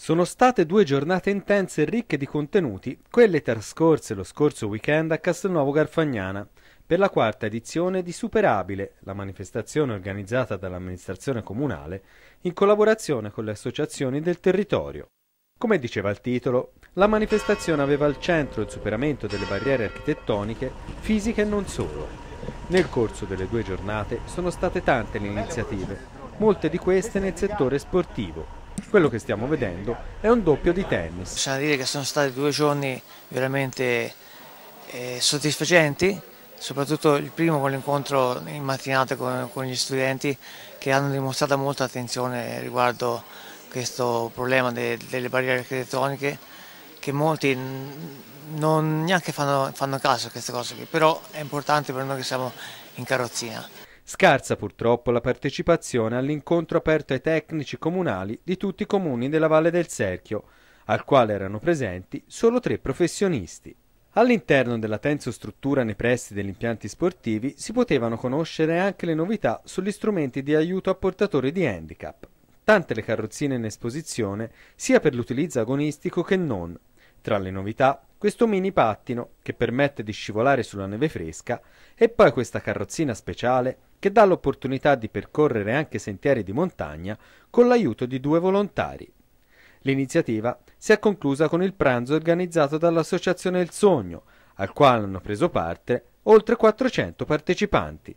Sono state due giornate intense e ricche di contenuti, quelle trascorse lo scorso weekend a Castelnuovo Garfagnana, per la quarta edizione di Superabile, la manifestazione organizzata dall'amministrazione comunale in collaborazione con le associazioni del territorio. Come diceva il titolo, la manifestazione aveva al centro il superamento delle barriere architettoniche, fisiche e non solo. Nel corso delle due giornate sono state tante le iniziative, molte di queste nel settore sportivo, quello che stiamo vedendo è un doppio di tennis. Possiamo dire che sono stati due giorni veramente eh, soddisfacenti, soprattutto il primo con l'incontro in mattinata con, con, gli studenti che hanno dimostrato molta attenzione riguardo questo problema de, delle barriere architettoniche che molti non neanche fanno, fanno caso a queste cose, però è importante per noi che siamo in carrozzina. Scarsa purtroppo la partecipazione all'incontro aperto ai tecnici comunali di tutti i comuni della Valle del Serchio, al quale erano presenti solo tre professionisti. All'interno della tenso struttura nei pressi degli impianti sportivi si potevano conoscere anche le novità sugli strumenti di aiuto a portatori di handicap, tante le carrozzine in esposizione sia per l'utilizzo agonistico che non. Tra le novità questo mini pattino che permette di scivolare sulla neve fresca e poi questa carrozzina speciale che dà l'opportunità di percorrere anche sentieri di montagna con l'aiuto di due volontari. L'iniziativa si è conclusa con il pranzo organizzato dall'Associazione Il Sogno, al quale hanno preso parte oltre 400 partecipanti.